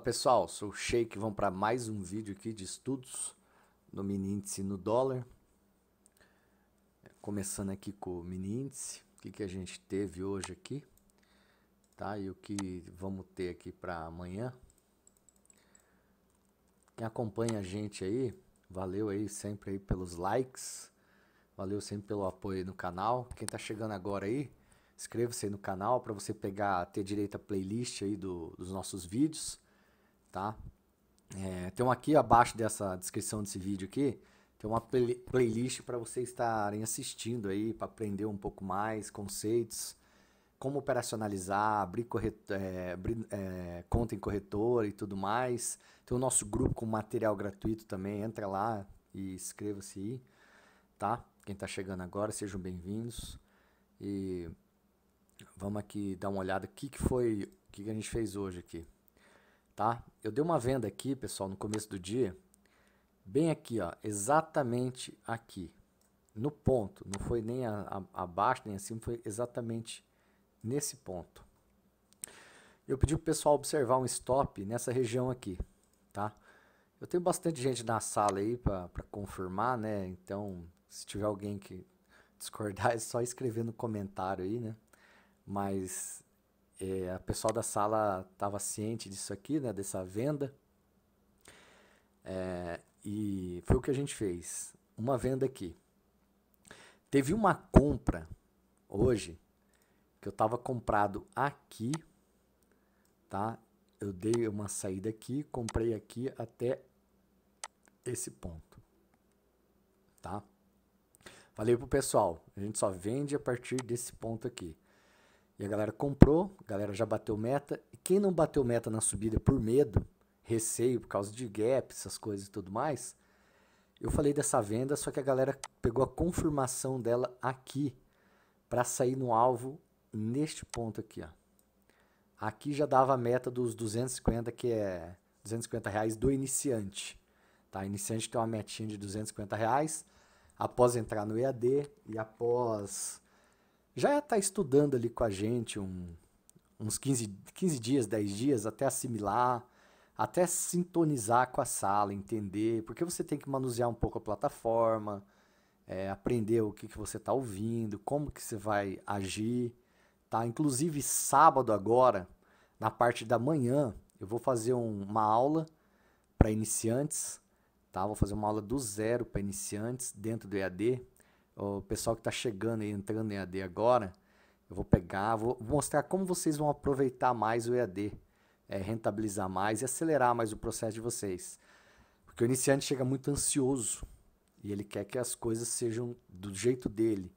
Fala pessoal, sou o Sheik, vamos para mais um vídeo aqui de estudos no mini índice no dólar. Começando aqui com o mini índice, o que, que a gente teve hoje aqui, tá? E o que vamos ter aqui para amanhã. Quem acompanha a gente aí, valeu aí sempre aí pelos likes, valeu sempre pelo apoio no canal. Quem está chegando agora aí, inscreva-se no canal para você pegar ter direito à playlist aí do, dos nossos vídeos tá? É, tem um aqui abaixo dessa descrição desse vídeo aqui, tem uma play playlist para vocês estarem assistindo aí, para aprender um pouco mais conceitos, como operacionalizar, abrir, corretor, é, abrir é, conta em corretora e tudo mais. Tem o nosso grupo com material gratuito também, entra lá e inscreva-se aí, tá? Quem está chegando agora, sejam bem-vindos. E vamos aqui dar uma olhada o que, que foi, o que, que a gente fez hoje aqui tá? Eu dei uma venda aqui, pessoal, no começo do dia, bem aqui, ó, exatamente aqui, no ponto. Não foi nem a, abaixo nem acima, foi exatamente nesse ponto. Eu pedi o pessoal observar um stop nessa região aqui, tá? Eu tenho bastante gente na sala aí para confirmar, né? Então, se tiver alguém que discordar, é só escrever no comentário aí, né? Mas é, a pessoal da sala estava ciente disso aqui, né, dessa venda. É, e foi o que a gente fez. Uma venda aqui. Teve uma compra hoje que eu estava comprado aqui, tá? Eu dei uma saída aqui, comprei aqui até esse ponto, tá? Falei pro pessoal, a gente só vende a partir desse ponto aqui. E a galera comprou, a galera já bateu meta. E quem não bateu meta na subida por medo, receio, por causa de gap, essas coisas e tudo mais, eu falei dessa venda, só que a galera pegou a confirmação dela aqui para sair no alvo neste ponto aqui, ó. Aqui já dava a meta dos 250, que é 250 reais do iniciante. Tá? Iniciante tem uma metinha de 250 reais após entrar no EAD e após já está estudando ali com a gente um, uns 15, 15 dias, 10 dias, até assimilar, até sintonizar com a sala, entender, porque você tem que manusear um pouco a plataforma, é, aprender o que, que você está ouvindo, como que você vai agir, tá? Inclusive, sábado agora, na parte da manhã, eu vou fazer um, uma aula para iniciantes, tá? Vou fazer uma aula do zero para iniciantes dentro do EAD, o pessoal que está chegando e entrando em EAD agora, eu vou pegar, vou mostrar como vocês vão aproveitar mais o EAD, é, rentabilizar mais e acelerar mais o processo de vocês. Porque o iniciante chega muito ansioso e ele quer que as coisas sejam do jeito dele.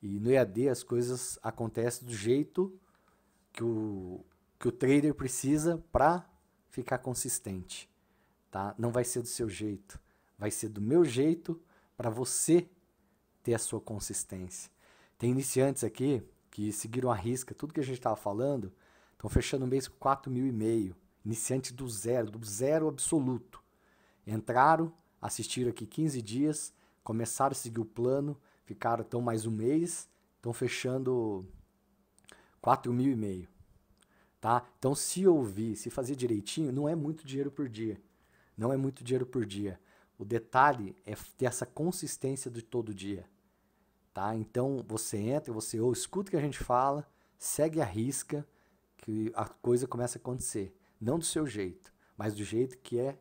E no EAD as coisas acontecem do jeito que o, que o trader precisa para ficar consistente. Tá? Não vai ser do seu jeito, vai ser do meu jeito para você ter a sua consistência. Tem iniciantes aqui que seguiram a risca tudo que a gente estava falando, estão fechando o mês com 4 mil e meio. Iniciantes do zero, do zero absoluto. Entraram, assistiram aqui 15 dias, começaram a seguir o plano, ficaram tão mais um mês, estão fechando 4 mil e meio. Tá? Então, se ouvir, se fazer direitinho, não é muito dinheiro por dia. Não é muito dinheiro por dia. O detalhe é ter essa consistência de todo dia. Tá? Então você entra, você ou escuta o que a gente fala, segue a risca, que a coisa começa a acontecer. Não do seu jeito, mas do jeito que é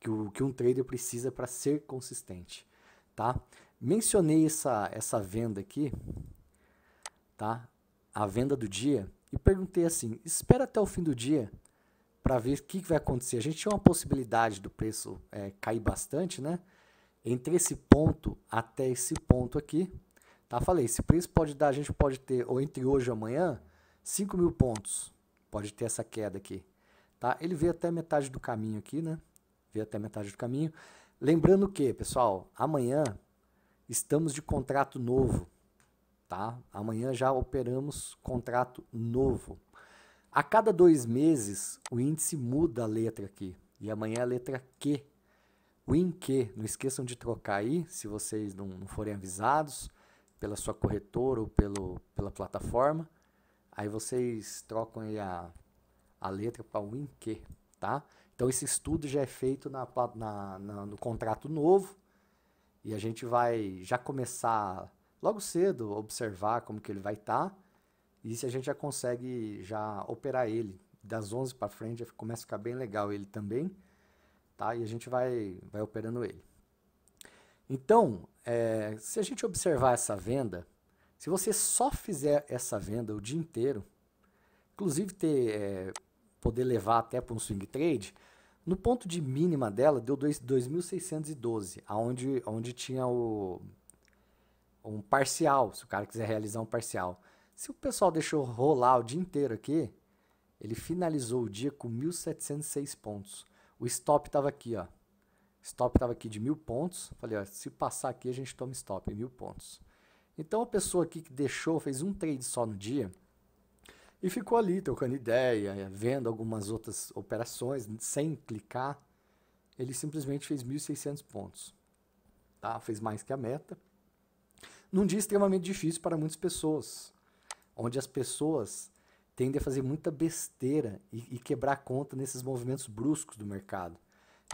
que, o, que um trader precisa para ser consistente. Tá? Mencionei essa, essa venda aqui, tá? a venda do dia, e perguntei assim: espera até o fim do dia para ver o que, que, vai acontecer. A gente tinha uma possibilidade do preço é, cair bastante, né? Entre esse ponto até esse ponto aqui, Tá, falei, esse preço pode dar, a gente pode ter, ou entre hoje e amanhã, 5 mil pontos. Pode ter essa queda aqui. Tá? Ele veio até metade do caminho aqui, né? Veio até metade do caminho. Lembrando que, pessoal, amanhã estamos de contrato novo. Tá? Amanhã já operamos contrato novo. A cada dois meses, o índice muda a letra aqui. E amanhã é a letra Q. O INQ, não esqueçam de trocar aí, se vocês não, não forem avisados pela sua corretora ou pelo, pela plataforma. Aí vocês trocam aí a, a letra para inq, tá? Então esse estudo já é feito na, na, na, no contrato novo e a gente vai já começar logo cedo observar como que ele vai estar tá, e se a gente já consegue já operar ele das 11 para frente já começa a ficar bem legal ele também, tá? E a gente vai vai operando ele. Então, é, se a gente observar essa venda, se você só fizer essa venda o dia inteiro, inclusive ter, é, poder levar até para um swing trade, no ponto de mínima dela deu 2.612, aonde, onde tinha o, um parcial, se o cara quiser realizar um parcial. Se o pessoal deixou rolar o dia inteiro aqui, ele finalizou o dia com 1.706 pontos. O stop estava aqui, ó, Stop estava aqui de mil pontos. Falei, ó, se passar aqui, a gente toma stop, em mil pontos. Então a pessoa aqui que deixou, fez um trade só no dia e ficou ali trocando ideia, eh, vendo algumas outras operações sem clicar. Ele simplesmente fez 1.600 pontos. Tá? Fez mais que a meta. Num dia extremamente difícil para muitas pessoas, onde as pessoas tendem a fazer muita besteira e, e quebrar conta nesses movimentos bruscos do mercado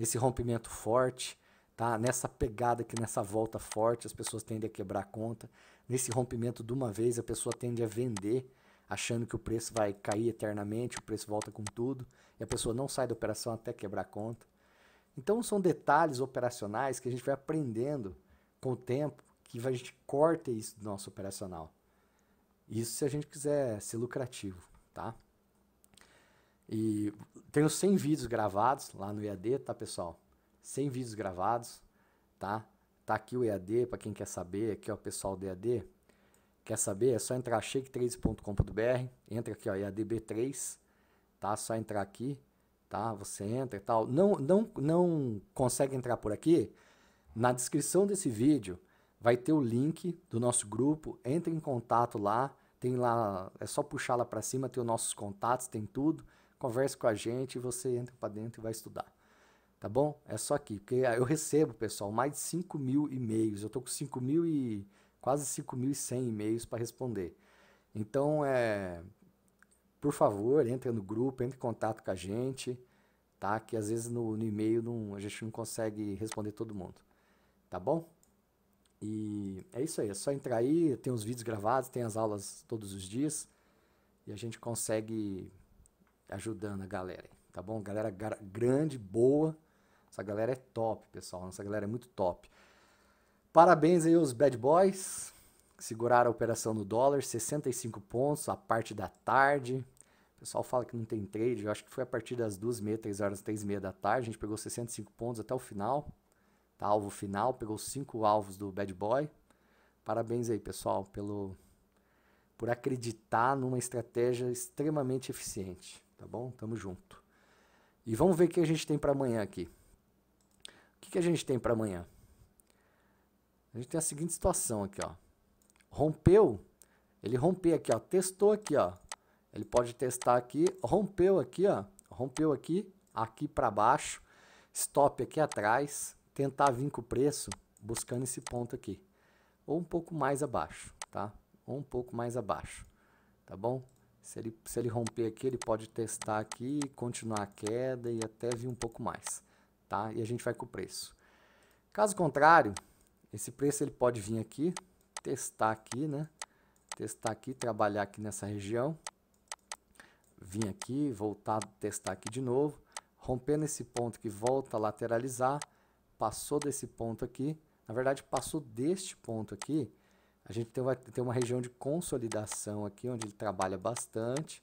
nesse rompimento forte, tá? Nessa pegada aqui, nessa volta forte, as pessoas tendem a quebrar a conta. Nesse rompimento de uma vez, a pessoa tende a vender, achando que o preço vai cair eternamente, o preço volta com tudo, e a pessoa não sai da operação até quebrar a conta. Então são detalhes operacionais que a gente vai aprendendo com o tempo, que a gente corta isso do nosso operacional. Isso se a gente quiser ser lucrativo, tá? E tenho 100 vídeos gravados lá no EAD, tá, pessoal? 100 vídeos gravados, tá? Tá aqui o EAD, para quem quer saber, aqui, o pessoal do EAD. Quer saber? É só entrar shake3.com.br, entra aqui, ó, EADB3, tá? Só entrar aqui, tá? Você entra e tal. Não, não, não consegue entrar por aqui? Na descrição desse vídeo vai ter o link do nosso grupo, entre em contato lá, tem lá, é só puxar lá para cima, tem os nossos contatos, tem tudo converse com a gente, você entra para dentro e vai estudar. Tá bom? É só aqui, porque eu recebo, pessoal, mais de 5 mil e-mails. Eu tô com 5 mil e. quase 5.100 e-mails para responder. Então, é, por favor, entre no grupo, entre em contato com a gente, tá? Que às vezes no, no e-mail não, a gente não consegue responder todo mundo, tá bom? E é isso aí, é só entrar aí, tem os vídeos gravados, tem as aulas todos os dias e a gente consegue ajudando a galera, tá bom? Galera grande, boa. Essa galera é top, pessoal. Essa galera é muito top. Parabéns aí aos Bad Boys. Seguraram a operação no dólar, 65 pontos, a parte da tarde. O pessoal fala que não tem trade. Eu acho que foi a partir das 2 meia, 3 horas, 3 e meia da tarde. A gente pegou 65 pontos até o final. Tá, alvo final, pegou cinco alvos do Bad Boy. Parabéns aí, pessoal, pelo por acreditar numa estratégia extremamente eficiente tá bom? Tamo junto. E vamos ver o que a gente tem para amanhã aqui. O que, que a gente tem para amanhã? A gente tem a seguinte situação aqui, ó. Rompeu, ele rompeu aqui, ó, testou aqui, ó. Ele pode testar aqui, rompeu aqui, ó, rompeu aqui, aqui para baixo, stop aqui atrás, tentar vir com o preço buscando esse ponto aqui. Ou um pouco mais abaixo, tá? Ou um pouco mais abaixo, tá bom? Se ele, se ele romper aqui, ele pode testar aqui, continuar a queda e até vir um pouco mais, tá? E a gente vai com o preço. Caso contrário, esse preço ele pode vir aqui, testar aqui, né? Testar aqui, trabalhar aqui nessa região. Vim aqui, voltar, testar aqui de novo. Rompendo esse ponto que volta a lateralizar, passou desse ponto aqui. Na verdade, passou deste ponto aqui, a gente tem uma, tem uma região de consolidação aqui, onde ele trabalha bastante,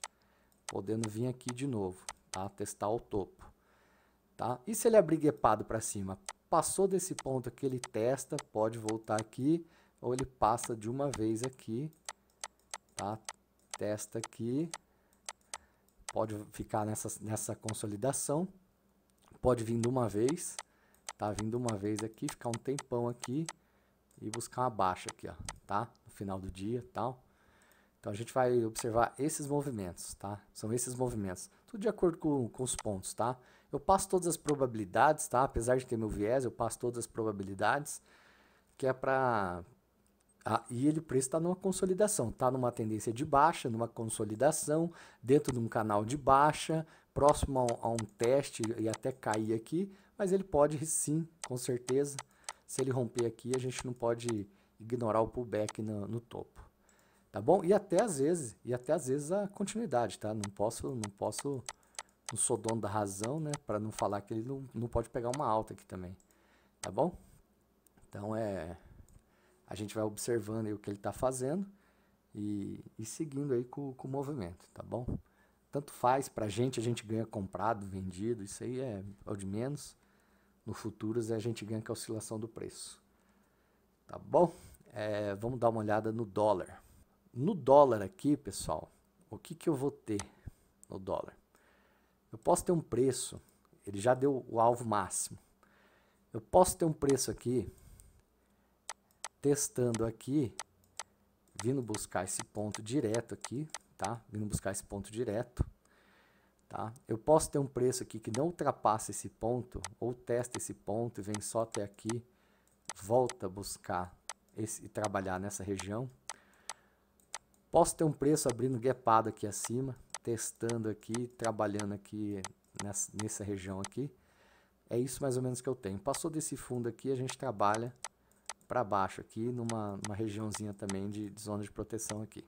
podendo vir aqui de novo, tá? Testar o topo, tá? E se ele abrir guepado para cima? Passou desse ponto aqui, ele testa, pode voltar aqui, ou ele passa de uma vez aqui, tá? Testa aqui, pode ficar nessa, nessa consolidação, pode vir de uma vez, tá? Vindo uma vez aqui, ficar um tempão aqui, e buscar uma baixa aqui, ó, tá? No final do dia, tal. Então a gente vai observar esses movimentos, tá? São esses movimentos, tudo de acordo com, com os pontos, tá? Eu passo todas as probabilidades, tá? Apesar de ter meu viés, eu passo todas as probabilidades, que é para ah, e ele preço está numa consolidação, está numa tendência de baixa, numa consolidação, dentro de um canal de baixa, próximo a um, a um teste e até cair aqui, mas ele pode sim, com certeza, se ele romper aqui, a gente não pode ignorar o pullback no, no topo. Tá bom? E até às vezes, e até às vezes a continuidade, tá? Não posso, não posso, não sou dono da razão, né? Para não falar que ele não, não pode pegar uma alta aqui também. Tá bom? Então é, a gente vai observando o que ele está fazendo e, e, seguindo aí com, com, o movimento, tá bom? Tanto faz, pra gente a gente ganha comprado, vendido, isso aí é, é o de menos no futuros a gente ganha com a oscilação do preço. Tá bom? É, vamos dar uma olhada no dólar. No dólar aqui, pessoal, o que, que eu vou ter no dólar? Eu posso ter um preço, ele já deu o alvo máximo. Eu posso ter um preço aqui, testando aqui, vindo buscar esse ponto direto aqui, tá? Vindo buscar esse ponto direto. Tá? Eu posso ter um preço aqui que não ultrapassa esse ponto, ou testa esse ponto e vem só até aqui, volta a buscar esse, e trabalhar nessa região. Posso ter um preço abrindo gapado aqui acima, testando aqui, trabalhando aqui nessa, nessa região aqui. É isso mais ou menos que eu tenho. Passou desse fundo aqui, a gente trabalha para baixo aqui, numa, numa regiãozinha também de, de zona de proteção aqui,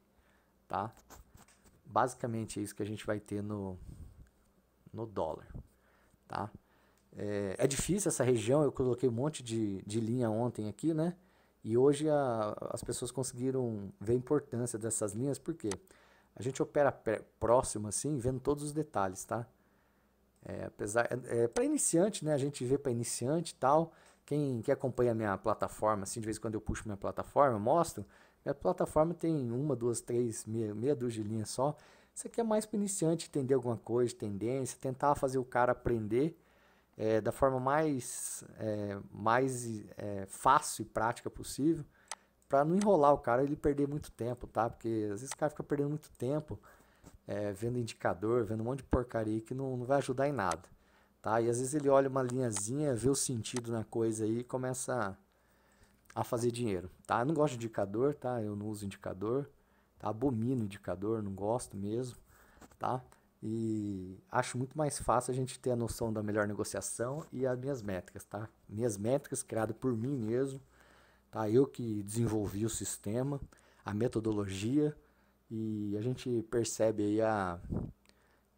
tá? Basicamente é isso que a gente vai ter no, no dólar. Tá? É, é, difícil essa região, eu coloquei um monte de, de linha ontem aqui, né? E hoje a, as pessoas conseguiram ver a importância dessas linhas, porque a gente opera próximo assim, vendo todos os detalhes, tá? É, apesar é, é para iniciante, né? A gente vê para iniciante e tal. Quem, quem acompanha a minha plataforma, assim, de vez em quando eu puxo minha plataforma, mostro. Minha plataforma tem uma, duas, três, meia, meia dúzia de linhas só. Isso aqui é mais para iniciante entender alguma coisa, tendência, tentar fazer o cara aprender é, da forma mais, é, mais é, fácil e prática possível, para não enrolar o cara e ele perder muito tempo, tá? Porque às vezes o cara fica perdendo muito tempo vendo indicador, vendo um monte de porcaria que não, não vai ajudar em nada, tá? E às vezes ele olha uma linhazinha, vê o sentido na coisa aí e começa a fazer dinheiro, tá? Eu não gosto de indicador, tá? Eu não uso indicador. Tá? Abomino indicador, não gosto mesmo, tá? E acho muito mais fácil a gente ter a noção da melhor negociação e as minhas métricas, tá? Minhas métricas criadas por mim mesmo, tá? Eu que desenvolvi o sistema, a metodologia e a gente percebe aí a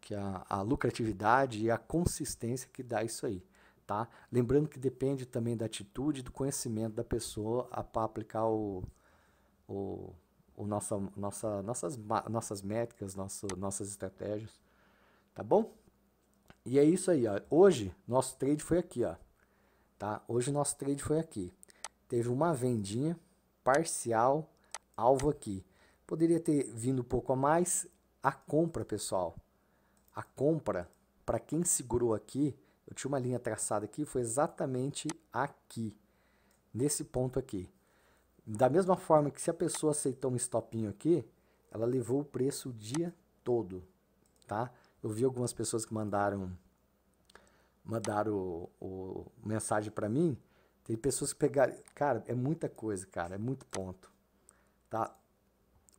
que a, a lucratividade e a consistência que dá isso aí, tá? Lembrando que depende também da atitude, do conhecimento da pessoa para aplicar o, o o nossa, nossa, nossas, nossas métricas, nosso, nossas estratégias, tá bom? E é isso aí, ó. hoje nosso trade foi aqui, ó, tá? Hoje nosso trade foi aqui, teve uma vendinha parcial alvo aqui. Poderia ter vindo um pouco a mais a compra, pessoal. A compra, para quem segurou aqui, eu tinha uma linha traçada aqui, foi exatamente aqui, nesse ponto aqui. Da mesma forma que se a pessoa aceitou um stopinho aqui, ela levou o preço o dia todo, tá? Eu vi algumas pessoas que mandaram mandaram o, o mensagem para mim, tem pessoas que pegaram, cara, é muita coisa, cara, é muito ponto, tá?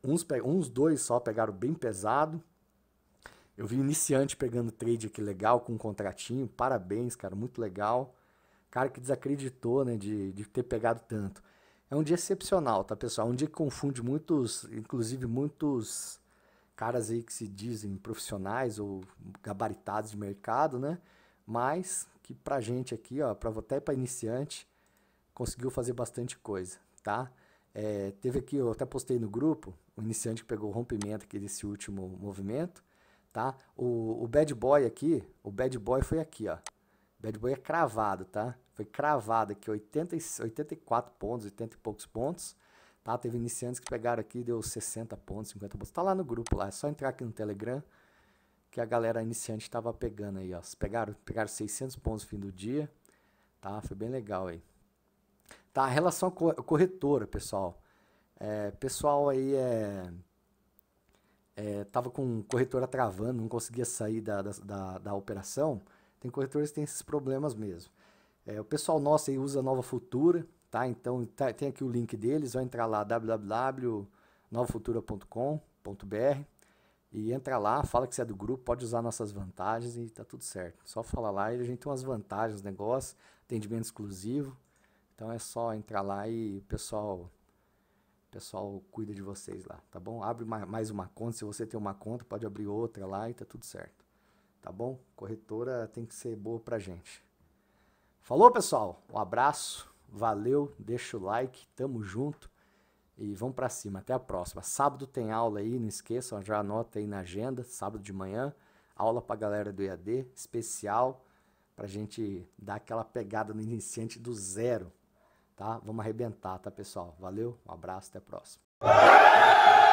Uns, uns dois só pegaram bem pesado, eu vi iniciante pegando trade aqui legal, com um contratinho, parabéns, cara, muito legal. Cara que desacreditou, né, de, de ter pegado tanto. É um dia excepcional, tá, pessoal? É um dia que confunde muitos, inclusive muitos caras aí que se dizem profissionais ou gabaritados de mercado, né? Mas que pra gente aqui, ó, pra, até para iniciante, conseguiu fazer bastante coisa, tá? É, teve aqui, eu até postei no grupo, o iniciante que pegou o rompimento aqui desse último movimento, tá? O, o bad boy aqui, o bad boy foi aqui, ó. Bad boy é cravado, tá? foi cravada aqui 80, 84 pontos, 80 e poucos pontos. Tá? Teve iniciantes que pegaram aqui, deu 60 pontos, 50 pontos. Tá lá no grupo lá, é só entrar aqui no Telegram que a galera iniciante estava pegando aí, ó. Pegaram, pegaram 600 pontos no fim do dia, tá? Foi bem legal aí. Tá, a relação corretora, pessoal. É, pessoal aí é, é, tava com corretora travando, não conseguia sair da, da, da, da operação. Tem corretores que têm esses problemas mesmo. É, o pessoal nosso aí usa Nova Futura, tá? Então tá, tem aqui o link deles, vai entrar lá www.novafutura.com.br e entra lá, fala que você é do grupo, pode usar nossas vantagens e tá tudo certo. Só fala lá e a gente tem umas vantagens, negócio, atendimento exclusivo. Então é só entrar lá e o pessoal pessoal cuida de vocês lá, tá bom? Abre mais uma conta, se você tem uma conta, pode abrir outra lá e tá tudo certo. Tá bom? Corretora tem que ser boa pra gente. Falou, pessoal. Um abraço. Valeu. Deixa o like. Tamo junto. E vamos para cima. Até a próxima. Sábado tem aula aí, não esqueçam, já anota aí na agenda, sábado de manhã, aula para galera do EAD, especial pra gente dar aquela pegada no iniciante do zero, tá? Vamos arrebentar, tá, pessoal? Valeu. Um abraço, até a próxima.